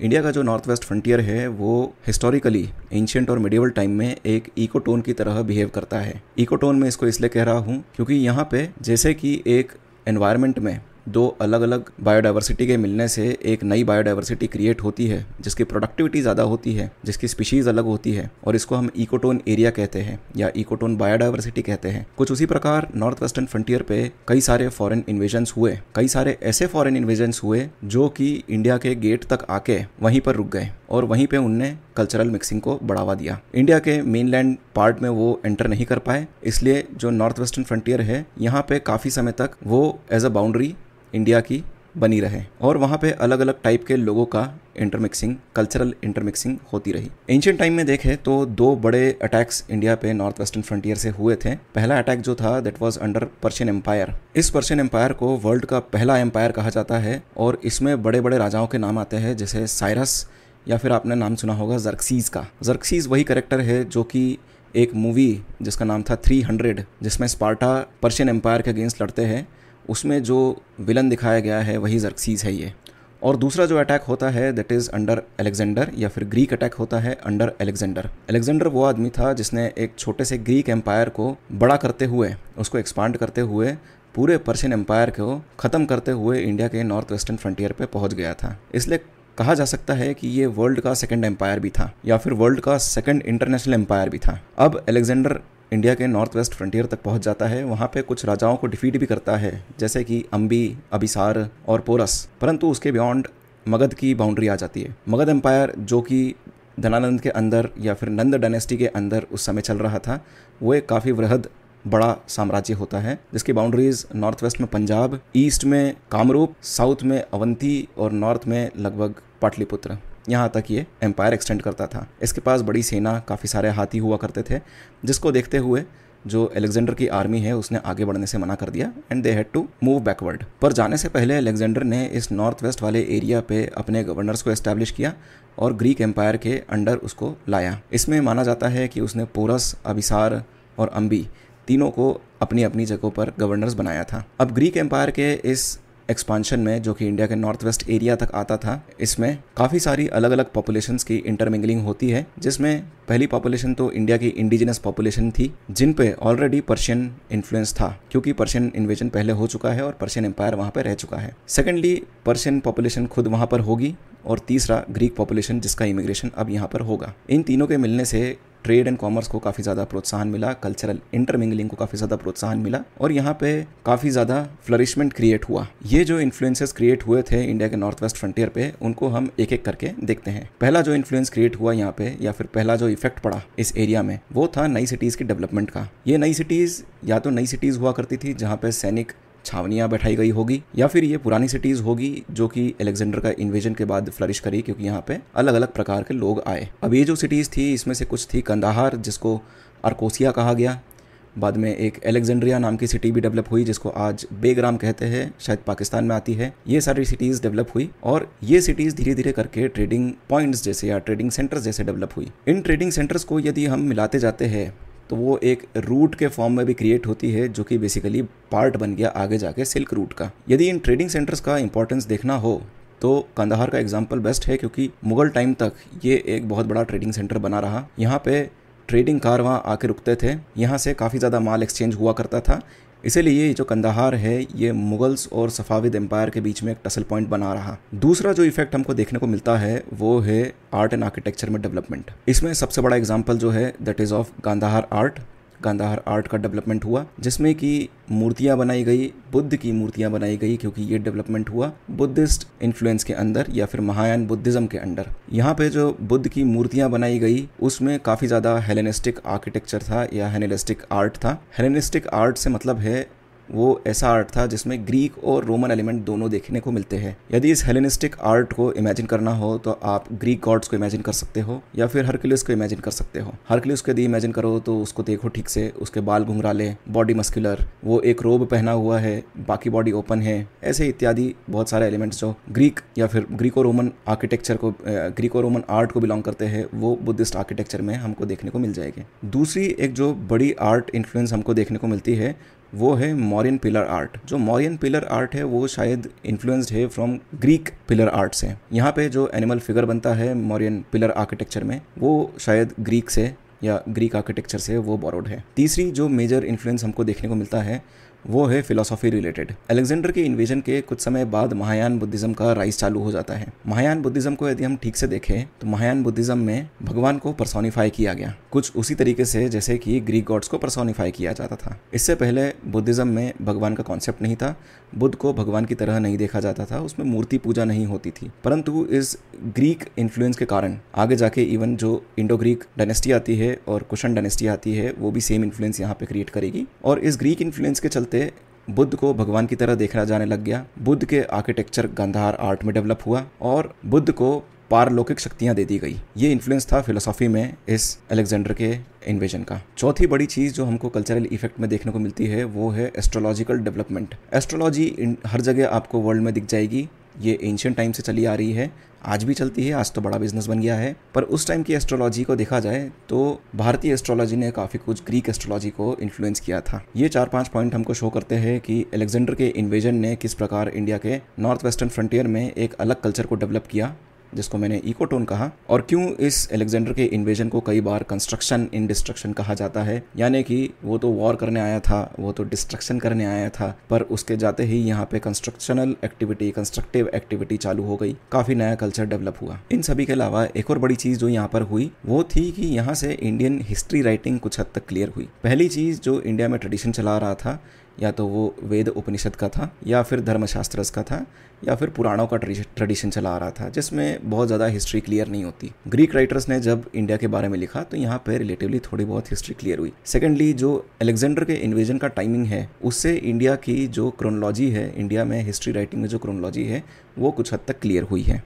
India का जो north west frontier है वो हिस्टोरिकली एंशियंट और मिडिवल टाइम में एक इकोटोन की तरह बिहेव करता है इकोटोन में इसको इसलिए कह रहा हूँ क्योंकि यहाँ पे जैसे कि एक एनवायरमेंट में दो अलग अलग बायोडाइवर्सिटी के मिलने से एक नई बायोडाइवर्सिटी क्रिएट होती है जिसकी प्रोडक्टिविटी ज़्यादा होती है जिसकी स्पीशीज़ अलग होती है और इसको हम इकोटोन एरिया कहते हैं या इकोटोन बायोडाइवर्सिटी कहते हैं कुछ उसी प्रकार नॉर्थ वेस्टर्न फ्रंटियर पे कई सारे फॉरेन इन्वेजन्स हुए कई सारे ऐसे फॉरेन इन्वेजन्स हुए जो कि इंडिया के गेट तक आके वहीं पर रुक गए और वहीं पे उनने कल्चरल मिक्सिंग को बढ़ावा दिया इंडिया के मेनलैंड पार्ट में वो एंटर नहीं कर पाए इसलिए जो नॉर्थ वेस्टर्न फ्रंटियर है यहाँ पे काफ़ी समय तक वो एज अ बाउंड्री इंडिया की बनी रहे और वहाँ पे अलग अलग टाइप के लोगों का इंटरमिक्सिंग कल्चरल इंटरमिक्सिंग होती रही एंशियन टाइम में देखें तो दो बड़े अटैक्स इंडिया पे नॉर्थ वेस्टर्न फ्रंटियर से हुए थे पहला अटैक जो था that was under Persian empire इस पर्शियन एम्पायर को वर्ल्ड का पहला एम्पायर कहा जाता है और इसमें बड़े बड़े राजाओं के नाम आते हैं जैसे साइरस या फिर आपने नाम सुना होगा जर्क्सीज का जर्क्सीज वही करेक्टर है जो कि एक मूवी जिसका नाम था 300 जिसमें स्पार्टा पर्शियन एम्पायर के अगेंस्ट लड़ते हैं उसमें जो विलन दिखाया गया है वही जर्क्सीज है ये और दूसरा जो अटैक होता है दैट इज़ अंडर अलेक्जेंडर या फिर ग्रीक अटैक होता है अंडर अलेक्जेंडर अलेक्जेंडर वो आदमी था जिसने एक छोटे से ग्रीक एम्पायर को बड़ा करते हुए उसको एक्सपांड करते हुए पूरे पर्शियन एम्पायर को ख़त्म करते हुए इंडिया के नॉर्थ वेस्टर्न फ्रंटियर पर पहुँच गया था इसलिए कहा जा सकता है कि ये वर्ल्ड का सेकेंड एम्पायर भी था या फिर वर्ल्ड का सेकेंड इंटरनेशनल एम्पायर भी था अब अलेक्जेंडर इंडिया के नॉर्थ वेस्ट फ्रंटियर तक पहुंच जाता है वहाँ पे कुछ राजाओं को डिफीट भी करता है जैसे कि अम्बी अबिसार और पोरस परंतु उसके बियॉन्ड मगध की बाउंड्री आ जाती है मगध एम्पायर जो कि धनानंद के अंदर या फिर नंद डायनेस्टी के अंदर उस समय चल रहा था वो एक काफ़ी वृहद बड़ा साम्राज्य होता है जिसकी बाउंड्रीज नॉर्थ वेस्ट में पंजाब ईस्ट में कामरूप साउथ में अवंती और नॉर्थ में लगभग पाटलिपुत्र यहाँ तक ये एम्पायर एक्सटेंड करता था इसके पास बड़ी सेना काफ़ी सारे हाथी हुआ करते थे जिसको देखते हुए जो एलेक्जेंडर की आर्मी है उसने आगे बढ़ने से मना कर दिया and they had to move backward पर जाने से पहले एलेक्जेंडर ने इस नॉर्थ वेस्ट वाले एरिया पे अपने गवर्नर्स को एस्टैब्लिश किया और ग्रीक एम्पायर के अंडर उसको लाया इसमें माना जाता है कि उसने पोरस अभिसार और अम्बी तीनों को अपनी अपनी जगहों पर गवर्नर्स बनाया था अब ग्रीक एम्पायर के इस एक्सपांशन में जो कि इंडिया के नॉर्थ वेस्ट एरिया तक आता था इसमें काफ़ी सारी अलग अलग पॉपुलेशंस की इंटरमिंगलिंग होती है जिसमें पहली पॉपुलेशन तो इंडिया की इंडिजिनस पॉपुलेशन थी जिन पे ऑलरेडी पर्शियन इन्फ्लुएंस था क्योंकि पर्शियन इन्वेजन पहले हो चुका है और पर्शियन एम्पायर वहाँ पर रह चुका है सेकेंडली पर्शियन पॉपुलेशन खुद वहाँ पर होगी और तीसरा ग्रीक पॉपुलेशन जिसका इमिग्रेशन अब यहाँ पर होगा इन तीनों के मिलने से ट्रेड एंड कॉमर्स को काफ़ी ज़्यादा प्रोत्साहन मिला कल्चरल इंटरमिंगलिंग को काफ़ी ज़्यादा प्रोत्साहन मिला और यहाँ पे काफ़ी ज़्यादा फ्लरिशमेंट क्रिएट हुआ ये जो इन्फ्लुएंसेस क्रिएट हुए थे इंडिया के नॉर्थ वेस्ट फ्रंटियर पे उनको हम एक एक करके देखते हैं पहला जो इन्फ्लुएंस क्रिएट हुआ यहाँ पे या फिर पहला जो इफेक्ट पड़ा इस एरिया में वो था नई सिटीज़ की डेवलपमेंट का ये नई सिटीज़ या तो नई सिटीज़ हुआ करती थी जहाँ पे सैनिक छावनियाँ बैठाई गई होगी या फिर ये पुरानी सिटीज़ होगी जो कि अलेक्ज़ेंडर का इन्वेजन के बाद फ्लरिश करी क्योंकि यहाँ पे अलग अलग प्रकार के लोग आए अब ये जो सिटीज़ थी इसमें से कुछ थी कंदाहार जिसको आर्कोसिया कहा गया बाद में एक अलेक्जेंड्रिया नाम की सिटी भी डेवलप हुई जिसको आज बेग्राम कहते हैं शायद पाकिस्तान में आती है ये सारी सिटीज़ डेवलप हुई और ये सिटीज़ धीरे धीरे करके ट्रेडिंग पॉइंट्स जैसे या ट्रेडिंग सेंटर्स जैसे डेवलप हुई इन ट्रेडिंग सेंटर्स को यदि हम मिलाते जाते हैं तो वो एक रूट के फॉर्म में भी क्रिएट होती है जो कि बेसिकली पार्ट बन गया आगे जाके सिल्क रूट का यदि इन ट्रेडिंग सेंटर्स का इंपॉर्टेंस देखना हो तो कंदहार का एग्जाम्पल बेस्ट है क्योंकि मुगल टाइम तक ये एक बहुत बड़ा ट्रेडिंग सेंटर बना रहा यहाँ पे ट्रेडिंग कार वहाँ आके रुकते थे यहाँ से काफ़ी ज़्यादा माल एक्सचेंज हुआ करता था इसीलिए जो कंदाहार है ये मुगल्स और सफाविद एम्पायर के बीच में एक टसल पॉइंट बना रहा दूसरा जो इफेक्ट हमको देखने को मिलता है वो है आर्ट एंड आर्किटेक्चर में डेवलपमेंट इसमें सबसे बड़ा एग्जाम्पल जो है that is of Gandhara art Gandhara art का डेवलपमेंट हुआ जिसमें कि मूर्तियां बनाई गई बुद्ध की मूर्तियां बनाई गई क्योंकि ये डेवलपमेंट हुआ बुद्धिस्ट इन्फ्लुएंस के अंदर या फिर महायान बुद्धिज्म के अंडर यहाँ पे जो बुद्ध की मूर्तियां बनाई गई उसमें काफ़ी ज़्यादा हेलेनिस्टिक आर्किटेक्चर था या हेलेनिस्टिक आर्ट था हेलेनिस्टिक आर्ट से मतलब है वो ऐसा आर्ट था जिसमें ग्रीक और रोमन एलिमेंट दोनों देखने को मिलते हैं यदि इस हेलेनिस्टिक आर्ट को इमेजिन करना हो तो आप ग्रीक गॉड्स को इमेजिन कर सकते हो या फिर हरक्यूलिस को इमेजिन कर सकते हो हरक्यूलिस को यदि इमेजिन करो तो उसको देखो ठीक से उसके बाल घुंघराले बॉडी मस्कुलर वो एक रोब पहना हुआ है बाकी बॉडी ओपन है ऐसे इत्यादि बहुत सारे एलिमेंट्स जो ग्रीक या फिर ग्रीको रोमन आर्किटेक्चर को ग्रीको रोमन आर्ट को बिलोंग करते हैं वो बुद्धिस्ट आर्किटेक्चर में हमको देखने को मिल जाएंगे दूसरी एक जो बड़ी आर्ट इन्फ्लुएंस हमको देखने को मिलती है वो है मॉरियन पिलर आर्ट जो मॉरियन पिलर आर्ट है वो शायद इन्फ्लुएंस्ड है फ्रॉम ग्रीक पिलर आर्ट से यहाँ पे जो एनिमल फिगर बनता है मॉरियन पिलर आर्किटेक्चर में वो शायद ग्रीक से या ग्रीक आर्किटेक्चर से वो बोरोड है तीसरी जो मेजर इन्फ्लुएंस हमको देखने को मिलता है वो है फिलोसॉफी रिलेटेड अलेक्जेंडर के इन्वेजन के कुछ समय बाद महायान बुद्धिज्म का राइस चालू हो जाता है महायान बुद्धिज्म को यदि हम ठीक से देखें तो महायान बुद्धिज्म में भगवान को परसोनिफाई किया गया कुछ उसी तरीके से जैसे कि ग्रीक गॉड्स को परसोनिफाई किया जाता था इससे पहले बुद्धिज्म में भगवान का कॉन्सेप्ट नहीं था बुद्ध को भगवान की तरह नहीं देखा जाता था उसमें मूर्ति पूजा नहीं होती थी परंतु इस ग्रीक इन्फ्लुएंस के कारण आगे जाके इवन जो इंडो ग्रीक डायनेस्टी आती है और कुशन डायनेस्टी आती है वो भी सेम इन्फ्लुएंस यहाँ पे क्रिएट करेगी और इस ग्रीक इन्फ्लुएंस के चलते चलते बुद्ध को भगवान की तरह देखना जाने लग गया बुद्ध के आर्किटेक्चर गंधार आर्ट में डेवलप हुआ और बुद्ध को पारलौकिक शक्तियां दे दी गई ये इन्फ्लुएंस था फिलोसॉफी में इस अलेक्जेंडर के इन्वेजन का चौथी बड़ी चीज़ जो हमको कल्चरल इफेक्ट में देखने को मिलती है वो है एस्ट्रोलॉजिकल डेवलपमेंट एस्ट्रोलॉजी हर जगह आपको वर्ल्ड में दिख जाएगी ये एंशियंट टाइम से चली आ रही है आज भी चलती है आज तो बड़ा बिजनेस बन गया है पर उस टाइम की एस्ट्रोलॉजी को देखा जाए तो भारतीय एस्ट्रोलॉजी ने काफ़ी कुछ ग्रीक एस्ट्रोलॉजी को इन्फ्लुएंस किया था ये चार पांच पॉइंट हमको शो करते हैं कि एलेक्जेंडर के इन्वेजन ने किस प्रकार इंडिया के नॉर्थ वेस्टर्न फ्रंटियर में एक अलग कल्चर को डेवलप किया जिसको मैंने इकोटोन कहा और क्यों इस एलेक्जेंडर के इन्वेजन को कई बार कंस्ट्रक्शन इन डिस्ट्रक्शन कहा जाता है यानी कि वो तो वॉर करने आया था वो तो डिस्ट्रक्शन करने आया था पर उसके जाते ही यहाँ पे कंस्ट्रक्शनल एक्टिविटी कंस्ट्रक्टिव एक्टिविटी चालू हो गई काफी नया कल्चर डेवलप हुआ इन सभी के अलावा एक और बड़ी चीज जो यहाँ पर हुई वो थी कि यहाँ से इंडियन हिस्ट्री राइटिंग कुछ हद तक क्लियर हुई पहली चीज जो इंडिया में ट्रेडिशन चला रहा था या तो वो वेद उपनिषद का था या फिर धर्मशास्त्र का था या फिर पुराणों का ट्रेडिशन चला आ रहा था जिसमें बहुत ज़्यादा हिस्ट्री क्लियर नहीं होती ग्रीक राइटर्स ने जब इंडिया के बारे में लिखा तो यहाँ पर रिलेटिवली थोड़ी बहुत हिस्ट्री क्लियर हुई सेकेंडली जो अलेक्जेंडर के इन्वेजन का टाइमिंग है उससे इंडिया की जो क्रोनोलॉजी है इंडिया में हिस्ट्री राइटिंग में जो क्रोनोलॉजी है वो कुछ हद तक क्लियर हुई है